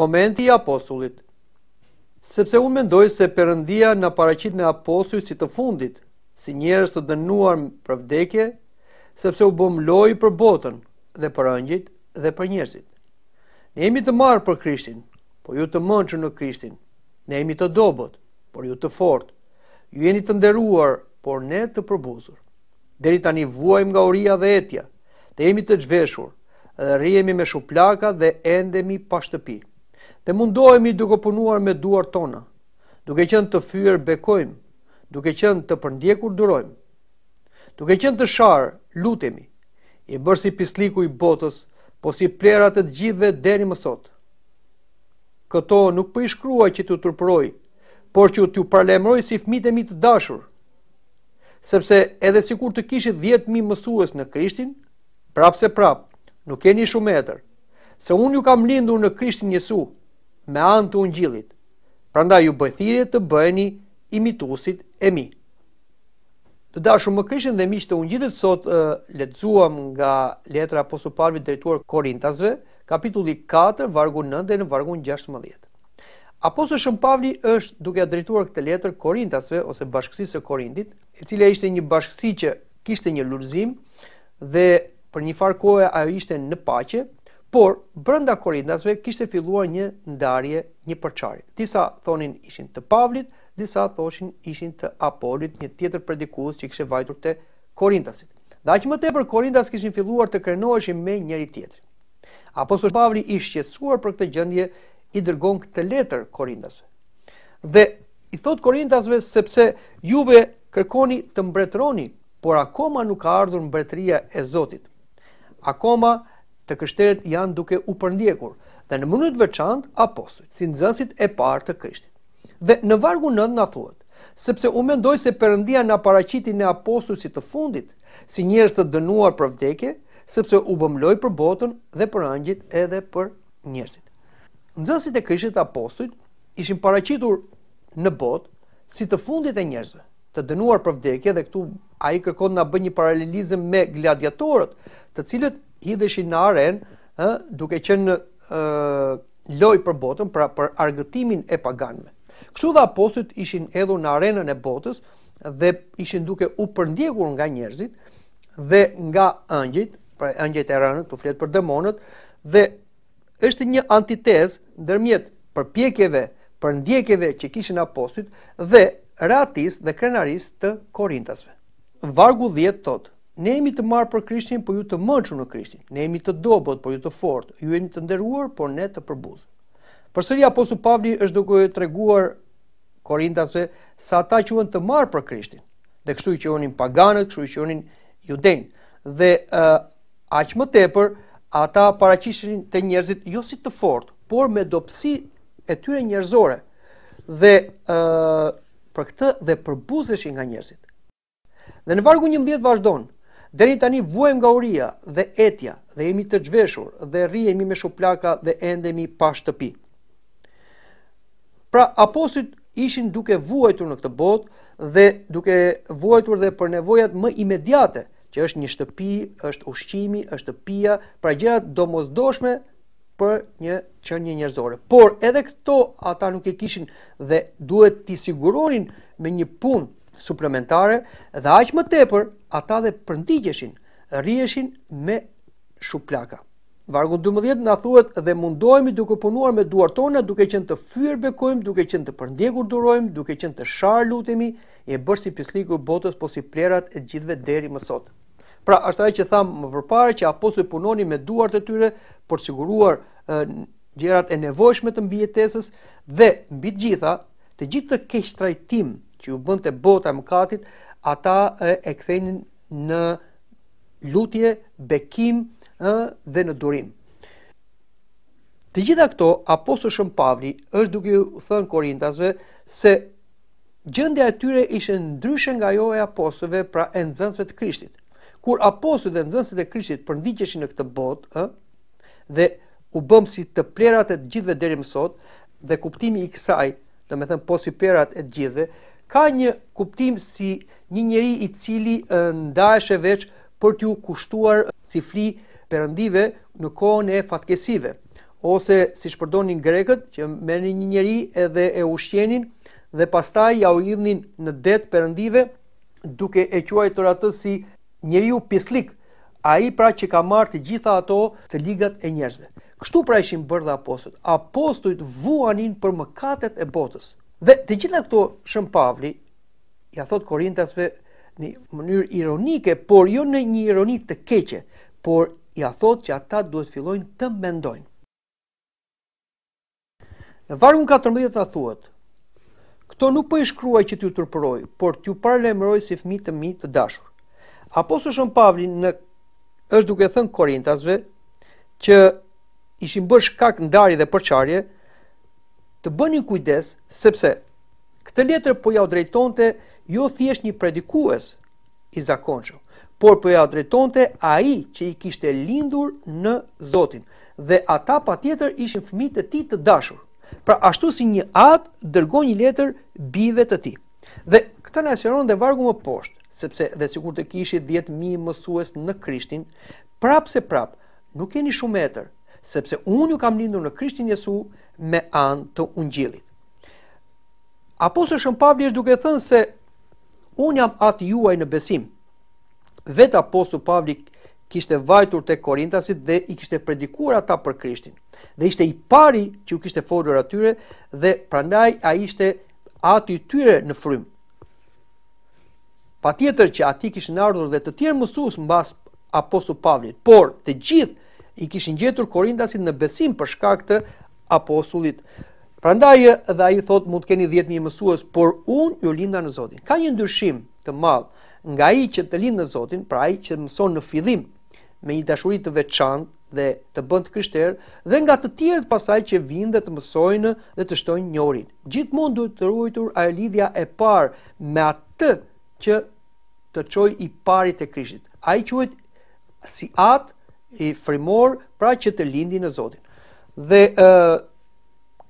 Komenti i apostullit. Sepse unë mendoj se Perëndia na paraqit në apostull si të fundit, si njerëz të dënuar për vdekje, sepse u bëm lojë për botën dhe për angjëjt dhe për njerëzit. Ne jemi të marë për Krishtin, por ju të mençur në Krishtin. Ne jemi të dobët, por ju të fortë. Ju jeni të nderuar, por ne të përbuzur. Deri tani vuajm nga uria dhe etja, të jemi të zhveshur, dhe rrihemi me shuplaka dhe endemi pa shtëpi. Te mundohemi duke punuar me duar tona, duke qënë të fyër bekojmë, duke qënë të përndjekur durojmë, duke qënë të sharë, lutemi, i bërë si pisliku i botës, po si plerat të gjithve deri më sot. Këto nuk për po ishkrua që të tërpëroj, por që të ju parlemroj si fmit e mi të dashur, sepse edhe si kur të kishit 10.000 mësues në krishtin, prapë se prapë, nuk keni shumë etër, se unë ju kam lindur në krishtin njësu, me anë të ungjilit, pranda ju thirrje të bëjni imitusit e mi. Të da shumë më kryshin dhe mi shtë ungjilit, sot uh, letëzuam nga letra aposu parvi drejtuar Korintasve, kapitulli 4, vargu 9 dhe në vargun 16. Aposu Shën pavli është duke a drejtuar këtë letër Korintasve, ose bashkësisë e Korintit, e cila ishte një bashkësi që kishte një lurzim, dhe për një farë kohë ajo ishte në paqe, Por, brënda Korintasve kishte filluar një ndarje, një përqarje. Disa thonin ishin të Pavlit, disa thoshin ishin të Apolit, një tjetër predikus që kishe vajtur të Korintasit. Dhe aqë më tepër për Korintas kishin filluar të krenoheshin me njëri tjetër. Apostol Pavli i shqetsuar për këtë gjëndje i dërgon këtë letër Korintasve. Dhe i thot Korintasve sepse juve kërkoni të mbretroni, por akoma nuk ka ardhur mbretëria e Zotit. Akoma të krishterët janë duke u përndjekur dhe në mënyrë të veçantë apostujt, si nxënësit e parë të Krishtit. Dhe në vargu 9 na thuhet, sepse u mendoj se Perëndia na paraqiti në apostujt si të fundit, si njerëz të dënuar për vdekje, sepse u bëmloj për botën dhe për angjëjt edhe për njerëzit. Nxënësit e Krishtit apostujt ishin paraqitur në botë si të fundit e njerëzve, të dënuar për vdekje dhe këtu ai kërkon na bëj një paralelizëm me gladiatorët, të cilët hidheshin në aren, ëh, duke qenë ë loj për botën, pra për argëtimin e paganëve. Kështu dhe apostët ishin hedhur në arenën e botës dhe ishin duke u përndjekur nga njerëzit dhe nga ëngjit, pra ëngjit e rënë, të fletë për demonët, dhe është një antitez ndërmjet përpjekjeve, përndjekjeve që kishin apostët dhe ratis dhe krenaris të korintasve. Vargu 10 thotë, Ne jemi të marrë për Krishtin, por ju të mëçur në Krishtin. Ne jemi të dobët, por ju të fortë. Ju jeni të nderuar, por ne të përbuzur. Përsëri apostulli Pavli është duke u treguar korintasve se ata quhen të marrë për Krishtin, dhe kështu i quhonin paganët, kështu i quhonin judenj. Dhe uh, aq më tepër ata paraqisheshin te njerëzit jo si të fortë, por me dobësi e tyre njerëzore. Dhe uh, për këtë dhe përbuzeshin nga njerëzit. Dhe në vargu 11 vazhdon, Deri tani vuajm nga uria dhe etja dhe jemi të zhveshur dhe rrihemi me shuplaka dhe endemi pa shtëpi. Pra apostujt ishin duke vuajtur në këtë botë dhe duke vuajtur dhe për nevojat më imediate, që është një shtëpi, është ushqimi, është pija, pra gjëra domosdoshme për një qenie njerëzore. Por edhe këto ata nuk e kishin dhe duhet t'i siguronin me një punë suplementare dhe aq më tepër ata dhe përndigjeshin, rrieshin me shuplaka. Vargu 12 na thuhet dhe mundohemi duke punuar me duart tona, duke qenë të fyer bekojmë, duke qenë të përndjekur durojmë, duke qenë të shar lutemi, e bër si pislliku botës po si plerat e gjithve deri më sot. Pra, ashtu ajo që tham më përpara që apostoli punoni me duart e tyre për të siguruar gjërat e nevojshme të mbijetesës dhe mbi të gjitha, të gjithë të keq trajtim që u bënte bota e mëkatit, ata e kthenin në lutje, bekim dhe në durim. Të gjitha këto, aposë Shën Pavli është duke ju thënë Korintasve se gjëndja e tyre ishe ndryshën nga jo e aposëve, pra e nëzënsve të krishtit. Kur apostove dhe nëzënsve të krishtit përndiqeshin në këtë botë dhe u bëmë si të plerat e të gjithve deri më sot dhe kuptimi i kësaj, dhe me thëmë po si plerat e të gjithve, ka një kuptim si një njeri i cili ndajshe veç për t'ju kushtuar cifri përëndive në kohën e fatkesive. Ose si shpërdonin greket që meni një njeri edhe e ushqenin dhe pastaj ja u idhnin në det përëndive duke e quaj të ratës si njeri u pislik, a i pra që ka martë gjitha ato të ligat e njerëzve. Kështu pra ishim bërë dhe apostët, apostët vuanin për mëkatet e botës. Dhe të gjitha këto shën Pavli, ja thot Korintasve në mënyrë ironike, por jo në një ironi të keqe, por ja thot që ata duhet fillojnë të mendojnë. Në vargun 14 të thuhet, Këto nuk po i shkruaj që t'ju tërpëroj, por t'ju paralajmëroj si fëmijë të mi të dashur. së Shën Pavli në është duke thënë Korintasve që ishin bërë shkak ndarje dhe përçarje, të bëni kujdes sepse këtë letër po ja drejtonte jo thjesht një predikues i zakonshëm, por po ja drejtonte ai që i kishte lindur në Zotin dhe ata patjetër ishin fëmijët e tij të dashur. Pra ashtu si një atë dërgoj një letër bive të ti. Dhe këta na asjeron dhe vargu më poshtë, sepse dhe si kur të kishit 10.000 mësues në krishtin, prapë se prapë, nuk keni shumë etër, sepse unë ju kam lindur në Krishtin Jesu me anë të ungjillit. Apostoli Shën Pavli është duke thënë se unë jam atë juaj në besim. Vetë Apostoli Pavli kishte vajtur të Korintasit dhe i kishte predikuar ata për Krishtin. Dhe ishte i pari që u kishte folur atyre dhe prandaj a ishte aty tyre në frymë. Pa tjetër që ati kishë në ardhur dhe të tjerë mësus në basë Apostu Pavlit, por të gjithë i kishin gjetur korindasit në besim për shkak të apostullit. Prandaj dhe ai thot mund të keni 10000 mësues, por unë ju linda në Zotin. Ka një ndryshim të madh nga ai që të lind në Zotin, pra ai që mëson në fillim me një dashuri të veçantë dhe të bën të krishterë dhe nga të tjerët pasaj që vijnë dhe të mësojnë dhe të shtojnë njërin. Gjithmonë mund duhet të rujtur a e lidhja e parë me atë që të qoj i parit e krishtit. Ai quhet si atë i frimor pra që të lindi në Zotin. Dhe ë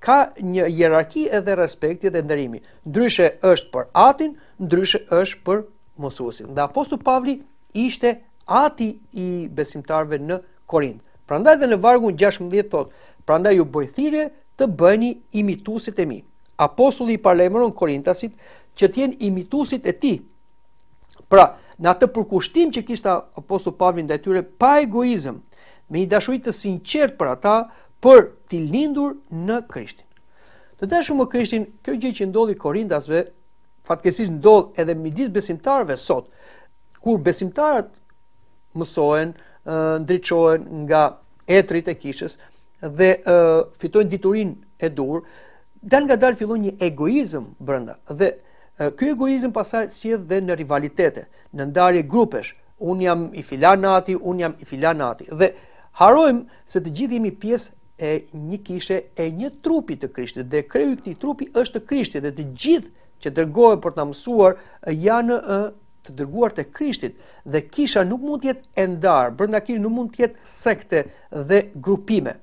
ka një jerarki edhe respekti dhe ndërimi. Ndryshe është për Atin, ndryshe është për mësusin. Dhe Apostu Pavli ishte Ati i besimtarëve në Korint. Prandaj edhe në vargun 16 thot, prandaj ju bëj thirrje të bëni imituesit e mi. Apostulli i parlemëron Korintasit që të jenë imituesit e tij. Pra, në atë përkushtim që kishte apostulli Pavli ndaj tyre pa egoizëm, me një dashuri të sinqert për ata, për t'i lindur në Krishtin. Të dashur më Krishtin, kjo gjë që ndodhi Korintasve, fatkesish ndodh edhe midis besimtarve sot, kur besimtarët mësohen, ndriçohen nga etrit e kishës dhe fitojnë diturin e dur, dal nga dal fillon një egoizëm brenda dhe Ky egoizëm pasaj sqedh dhe në rivalitete, në ndarje grupesh. Un jam i filanati, un jam i filanati dhe harojmë se të gjithë jemi pjesë e një kishe e një trupi të Krishtit dhe kreu i këtij trupi është Krishti dhe të gjithë që dërgohen për të mësuar janë të dërguar të Krishtit dhe kisha nuk mund të jetë e ndarë, brenda kishë nuk mund të jetë sekte dhe grupime.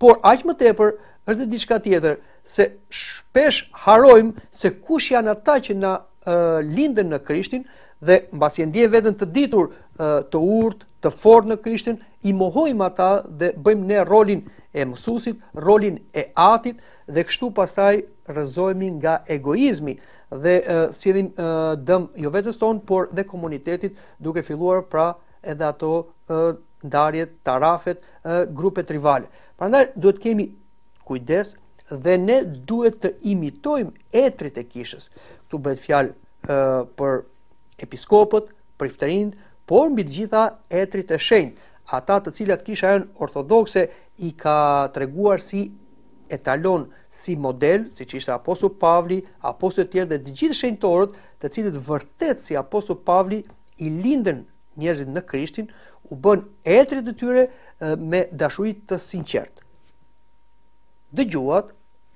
Por aq më tepër është dhe diçka tjetër, se shpesh harojmë se kush janë ata që na uh, lindën në Krishtin dhe mbasi e ndiejmë veten të ditur uh, të urtë, të fortë në Krishtin, i mohojmë ata dhe bëjmë ne rolin e mësusit, rolin e atit dhe kështu pastaj rrëzohemi nga egoizmi dhe uh, sjellim uh, dëm jo vetes tonë, por dhe komunitetit duke filluar pra edhe ato uh, ndarjet, tarafet, uh, grupet rivale. Prandaj duhet kemi kujdes dhe ne duhet të imitojmë etrit e kishës. Ktu bëhet fjalë uh, për episkopët, për iftërinë, por mbi të gjitha etrit e shenjtë, ata të cilat kisha janë ortodokse i ka treguar si etalon si model, si që ishte Aposu Pavli, Aposu e tjerë dhe të gjithë shenjtorët të cilët vërtet si Aposu Pavli i linden njerëzit në krishtin, u bën etrit të tyre me dashurit të sinqertë dëgjuat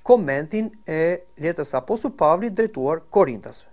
komentin e letës Apostu Pavli drejtuar Korintasve.